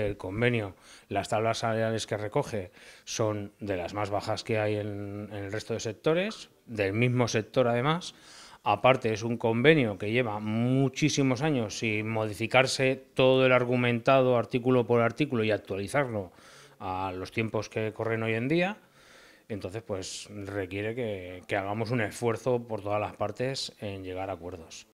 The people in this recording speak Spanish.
El convenio, las tablas salariales que recoge son de las más bajas que hay en, el resto de sectores, del mismo sector además. Aparte es un convenio que lleva muchísimos años sin modificarse todo el argumentado artículo por artículo y actualizarlo a los tiempos que corren hoy en día. Entonces, pues requiere que hagamos un esfuerzo por todas las partes en llegar a acuerdos.